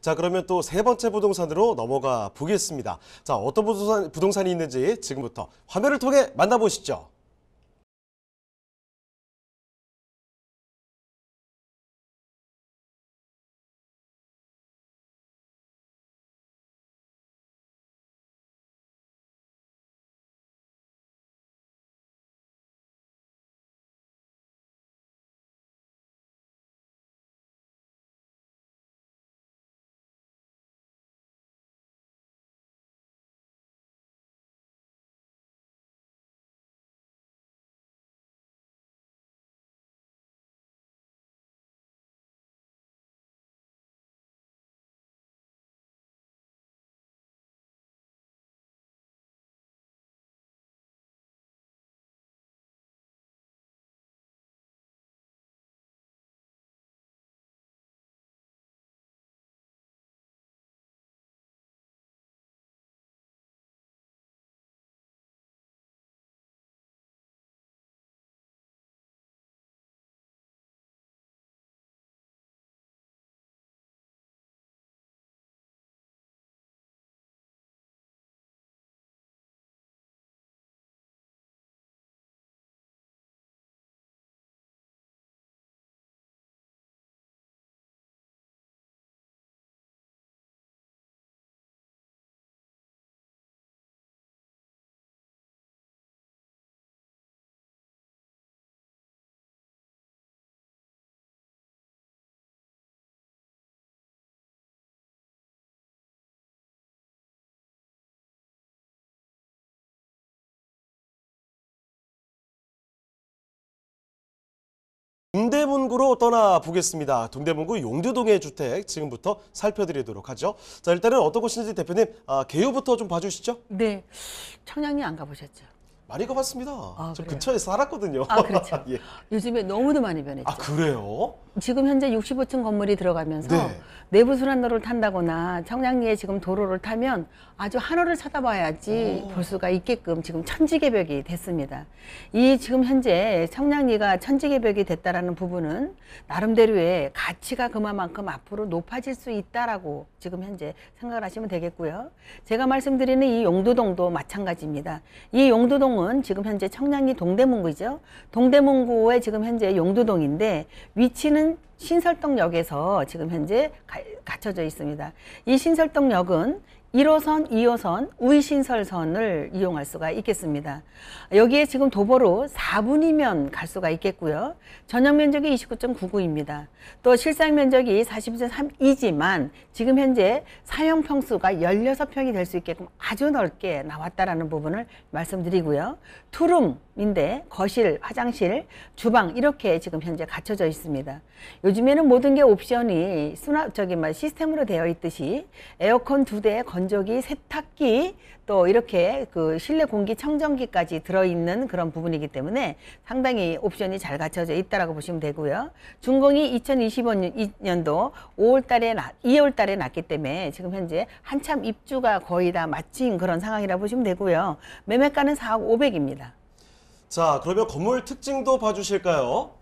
자, 그러면 또 세 번째 부동산으로 넘어가 보겠습니다. 자, 어떤 부동산, 부동산이 있는지 지금부터 화면을 통해 만나보시죠. 동대문구로 떠나보겠습니다. 동대문구 용두동의 주택 지금부터 살펴드리도록 하죠. 자 일단은 어떤 곳인지 대표님 아, 개요부터 좀 봐주시죠. 네, 청량리 안 가보셨죠? 많이 가봤습니다. 아, 저근처에 살았거든요. 아, 그렇죠. 예. 요즘에 너무도 많이 변했죠. 아, 그래요? 지금 현재 65층 건물이 들어가면서 네. 내부 순환로를 탄다거나 청량리에 지금 도로를 타면 아주 하늘을 쳐다봐야지 볼 수가 있게끔 지금 천지개벽이 됐습니다. 이 지금 현재 청량리가 천지개벽이 됐다라는 부분은 나름대로의 가치가 그만큼 앞으로 높아질 수 있다라고 지금 현재 생각을 하시면 되겠고요. 제가 말씀드리는 이 용도동도 마찬가지입니다. 이 용도동 동은 지금 현재 청량리 동대문구죠. 동대문구의 지금 현재 용두동인데 위치는 신설동역에서 지금 현재 갖춰져 있습니다. 이 신설동역은 1호선, 2호선, 우신설선을 이용할 수가 있겠습니다. 여기에 지금 도보로 4분이면 갈 수가 있겠고요. 전용 면적이 29.99입니다. 또 실상 면적이 42.3이지만 지금 현재 사용 평수가 16평이 될 수 있게끔 아주 넓게 나왔다라는 부분을 말씀드리고요. 투룸인데 거실, 화장실, 주방 이렇게 지금 현재 갖춰져 있습니다. 요즘에는 모든 게 옵션이 수납 적인말 뭐 시스템으로 되어 있듯이 에어컨 두 대에 건 건조기, 세탁기 또 이렇게 그 실내 공기 청정기까지 들어있는 그런 부분이기 때문에 상당히 옵션이 잘 갖춰져 있다라고 보시면 되고요. 준공이 2025년도 5월달에 2월달에 났기 때문에 지금 현재 한참 입주가 거의 다 마친 그런 상황이라 고 보시면 되고요. 매매가는 4억 5백입니다 자, 그러면 건물 특징도 봐주실까요?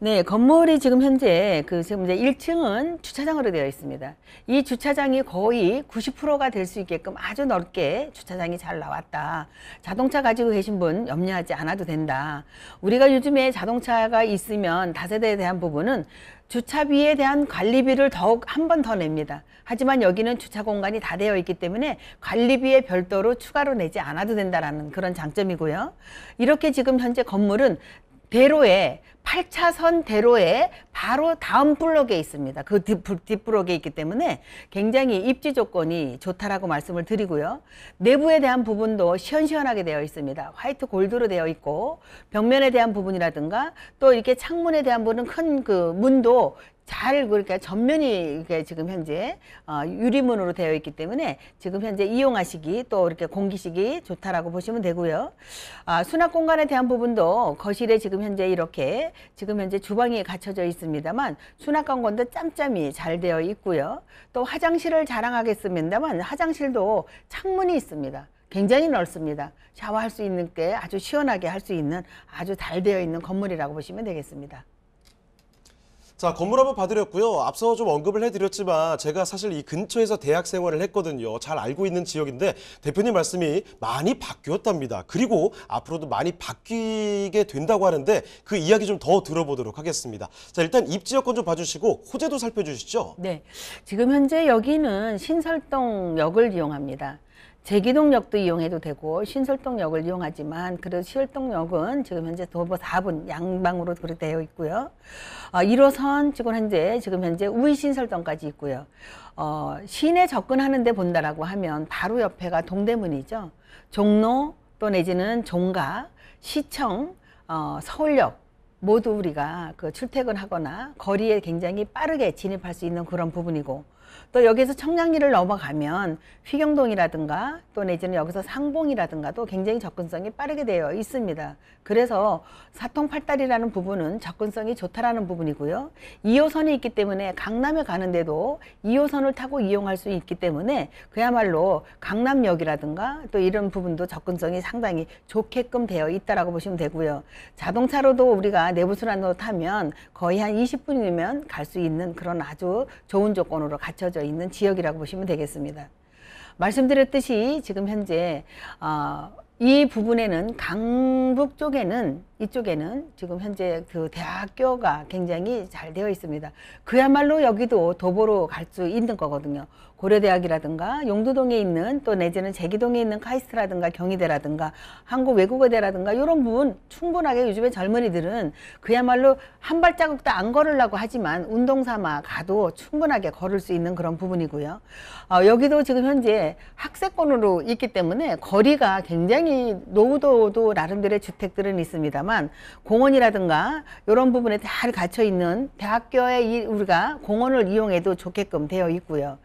네, 건물이 지금 현재 그 지금 이제 1층은 주차장으로 되어 있습니다. 이 주차장이 거의 90%가 될 수 있게끔 아주 넓게 주차장이 잘 나왔다. 자동차 가지고 계신 분 염려하지 않아도 된다. 우리가 요즘에 자동차가 있으면 다세대에 대한 부분은 주차비에 대한 관리비를 더욱 한 번 더 냅니다. 하지만 여기는 주차 공간이 다 되어 있기 때문에 관리비에 별도로 추가로 내지 않아도 된다라는 그런 장점이고요. 이렇게 지금 현재 건물은 대로에 8차선 대로에 바로 다음 블록에 있습니다. 그 뒷블록에 뒷 있기 때문에 굉장히 입지 조건이 좋다라고 말씀을 드리고요. 내부에 대한 부분도 시원시원하게 되어 있습니다. 화이트 골드로 되어 있고 벽면에 대한 부분이라든가 또 이렇게 창문에 대한 부분은 큰 그 문도 잘 그러니까 전면이 이러니 지금 현재 어, 유리문으로 되어 있기 때문에 지금 현재 이용하시기 또 이렇게 공기식이 좋다라고 보시면 되고요. 아, 수납 공간에 대한 부분도 거실에 지금 현재 이렇게 지금 현재 주방이 갖춰져 있습니다만 수납 공간도 짬짬이 잘 되어 있고요. 또 화장실을 자랑하겠습니다만 화장실도 창문이 있습니다. 굉장히 넓습니다. 샤워할 수 있는 게 아주 시원하게 할 수 있는 아주 잘 되어 있는 건물이라고 보시면 되겠습니다. 자, 건물 한번 봐드렸고요. 앞서 좀 언급을 해드렸지만 제가 사실 이 근처에서 대학 생활을 했거든요. 잘 알고 있는 지역인데 대표님 말씀이 많이 바뀌었답니다. 그리고 앞으로도 많이 바뀌게 된다고 하는데 그 이야기 좀 더 들어보도록 하겠습니다. 자, 일단 입지여건 좀 봐주시고 호재도 살펴주시죠. 네, 지금 현재 여기는 신설동역을 이용합니다. 제기동역도 이용해도 되고 신설동역을 이용하지만 그래도 시월동역은 지금 현재 도보 4분 양방으로 그렇 되어 있고요. 어, 1호선 지금 현재 지금 현재 우이신설동까지 있고요. 어, 시내 접근하는데 본다라고 하면 바로 옆에가 동대문이죠. 종로 또 내지는 종가, 시청, 어, 서울역 모두 우리가 그 출퇴근하거나 거리에 굉장히 빠르게 진입할 수 있는 그런 부분이고 또 여기서 청량리를 넘어가면 휘경동이라든가 또 내지는 여기서 상봉이라든가도 굉장히 접근성이 빠르게 되어 있습니다. 그래서 사통팔달이라는 부분은 접근성이 좋다라는 부분이고요. 2호선이 있기 때문에 강남에 가는데도 2호선을 타고 이용할 수 있기 때문에 그야말로 강남역이라든가 또 이런 부분도 접근성이 상당히 좋게끔 되어 있다라고 보시면 되고요. 자동차로도 우리가 내부순환로 타면 거의 한 20분이면 갈 수 있는 그런 아주 좋은 조건으로 갖 갖춰져 있는 지역이라고 보시면 되겠습니다. 말씀드렸듯이 지금 현재 어, 이 부분에는 강북 쪽에는 이쪽에는 지금 현재 그 대학교가 굉장히 잘 되어 있습니다. 그야말로 여기도 도보로 갈 수 있는 거거든요. 고려대학이라든가 용두동에 있는 또 내지는 제기동에 있는 카이스트라든가 경희대라든가 한국 외국어대라든가 이런 부분 충분하게 요즘에 젊은이들은 그야말로 한 발자국도 안 걸으려고 하지만 운동 삼아 가도 충분하게 걸을 수 있는 그런 부분이고요. 어, 여기도 지금 현재 학세권으로 있기 때문에 거리가 굉장히 당연히 노후도도 나름대로의 주택들은 있습니다만 공원이라든가 이런 부분에 잘 갇혀 있는 대학교에 우리가 공원을 이용해도 좋게끔 되어 있고요.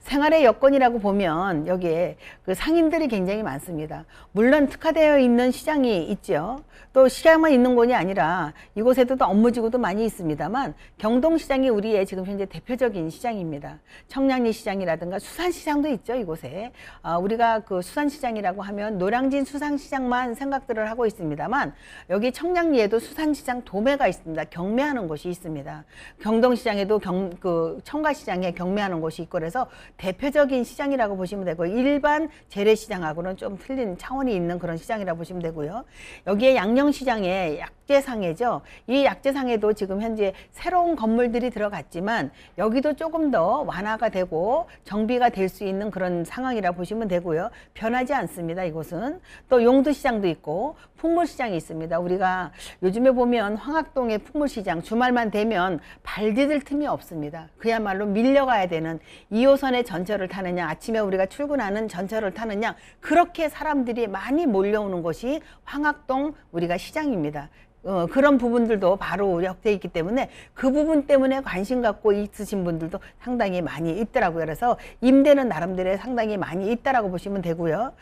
생활의 여건이라고 보면 여기에 그 상인들이 굉장히 많습니다. 물론 특화되어 있는 시장이 있죠. 또 시장만 있는 곳이 아니라 이곳에도 또 업무지구도 많이 있습니다만 경동시장이 우리의 지금 현재 대표적인 시장입니다. 청량리 시장이라든가 수산시장도 있죠. 이곳에 아, 우리가 그 수산시장이라고 하면 노량진 수산시장만 생각들을 하고 있습니다만 여기 청량리에도 수산시장 도매가 있습니다. 경매하는 곳이 있습니다. 경동시장에도 경, 그 청가시장에 경매하는 곳이 있고 그래서 대표적인 시장이라고 보시면 되고 일반 재래시장하고는 좀 틀린 차원이 있는 그런 시장이라고 보시면 되고요. 여기에 양령시장에 약재상해죠. 이 약재상에도 지금 현재 새로운 건물들이 들어갔지만 여기도 조금 더 완화가 되고 정비가 될 수 있는 그런 상황이라 고 보시면 되고요. 변하지 않습니다. 이곳은 또 용두시장도 있고 풍물시장이 있습니다. 우리가 요즘에 보면 황학동의 풍물시장 주말만 되면 발 디딜 틈이 없습니다. 그야말로 밀려가야 되는 2호선의 전철을 타느냐 아침에 우리가 출근하는 전철을 타느냐 그렇게 사람들이 많이 몰려오는 곳이 황학동 우리가 시장입니다. 어, 그런 부분들도 바로 역대 있기 때문에 그 부분 때문에 관심 갖고 있으신 분들도 상당히 많이 있더라고요. 그래서 임대는 나름대로 상당히 많이 있다라고 보시면 되고요.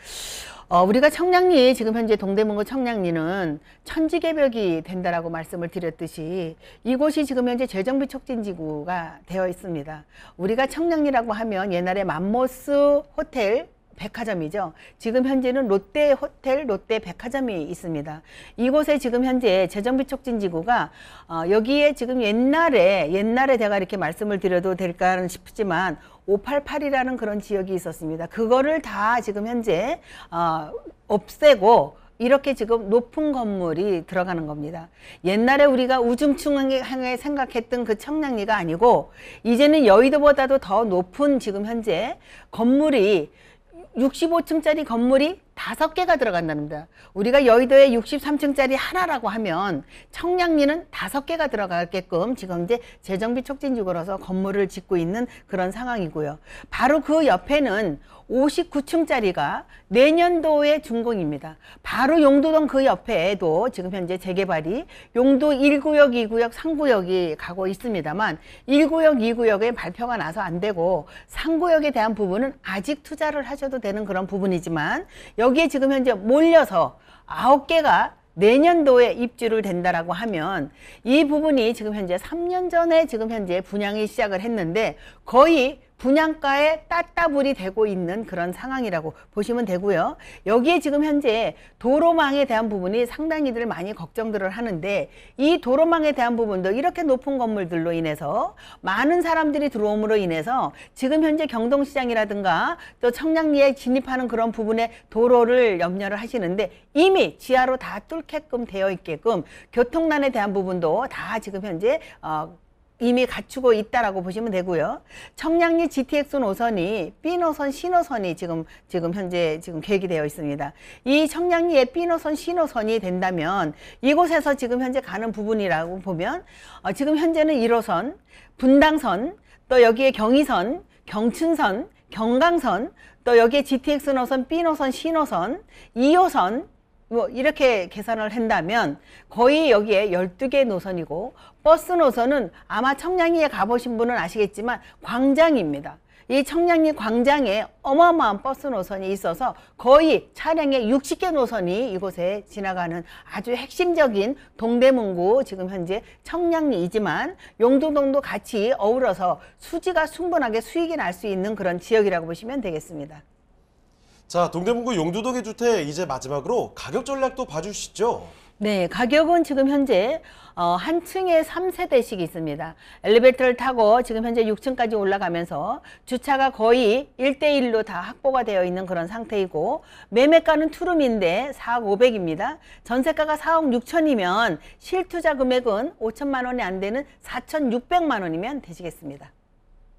어, 우리가 청량리 지금 현재 동대문구 청량리는 천지개벽이 된다라고 말씀을 드렸듯이 이곳이 지금 현재 재정비 촉진지구가 되어 있습니다. 우리가 청량리라고 하면 옛날에 만모스 호텔 백화점이죠. 지금 현재는 롯데 호텔, 롯데 백화점이 있습니다. 이곳에 지금 현재 재정비 촉진 지구가 어, 여기에 지금 옛날에 옛날에 제가 이렇게 말씀을 드려도 될까 싶지만 588이라는 그런 지역이 있었습니다. 그거를 다 지금 현재 어, 없애고 이렇게 지금 높은 건물이 들어가는 겁니다. 옛날에 우리가 우중충하게 생각했던 그 청량리가 아니고 이제는 여의도보다도 더 높은 지금 현재 건물이 65층짜리 건물이 다섯 개가 들어간답니다. 우리가 여의도에 63층짜리 하나라고 하면 청량리는 다섯 개가 들어가게끔 지금 이제 재정비 촉진지구로서 건물을 짓고 있는 그런 상황이고요. 바로 그 옆에는 59층짜리가 내년도에 준공입니다. 바로 용도동 그 옆에도 지금 현재 재개발이 용도 1구역, 2구역, 3구역이 가고 있습니다만 1구역, 2구역에 발표가 나서 안 되고 3구역에 대한 부분은 아직 투자를 하셔도 되는 그런 부분이지만 여기에 지금 현재 몰려서 아홉 개가 내년도에 입주를 된다라고 하면 이 부분이 지금 현재 3년 전에 지금 현재 분양이 시작을 했는데 거의 분양가에 따따블이 되고 있는 그런 상황이라고 보시면 되고요. 여기에 지금 현재 도로망에 대한 부분이 상당히들 많이 걱정들을 하는데 이 도로망에 대한 부분도 이렇게 높은 건물들로 인해서 많은 사람들이 들어옴으로 인해서 지금 현재 경동시장이라든가 또 청량리에 진입하는 그런 부분에 도로를 염려를 하시는데 이미 지하로 다 뚫게끔 되어 있게끔 교통난에 대한 부분도 다 지금 현재 어, 이미 갖추고 있다라고 보시면 되고요. 청량리 GTX 노선이 B 노선, C 노선이 지금 지금 현재 지금 계획이 되어 있습니다. 이 청량리의 B 노선, C 노선이 된다면 이곳에서 지금 현재 가는 부분이라고 보면 어, 지금 현재는 1호선, 분당선, 또 여기에 경의선, 경춘선, 경강선, 또 여기에 GTX 노선, B 노선, C 노선, 2호선, 뭐 이렇게 계산을 한다면 거의 여기에 열두 개 노선이고 버스 노선은 아마 청량리에 가보신 분은 아시겠지만 광장입니다. 이 청량리 광장에 어마어마한 버스 노선이 있어서 거의 차량의 60개 노선이 이곳에 지나가는 아주 핵심적인 동대문구 지금 현재 청량리이지만 용두동도 같이 어우러서 수지가 충분하게 수익이 날 수 있는 그런 지역이라고 보시면 되겠습니다. 자, 동대문구 용두동의 주택 이제 마지막으로 가격 전략도 봐주시죠. 네, 가격은 지금 현재 어, 한 층에 3세대씩 있습니다. 엘리베이터를 타고 지금 현재 6층까지 올라가면서 주차가 거의 1대1로 다 확보가 되어 있는 그런 상태이고 매매가는 투룸인데 4억 5백입니다. 전세가가 4억 6천이면 실투자 금액은 5천만 원이 안 되는 4천 6백만 원이면 되시겠습니다.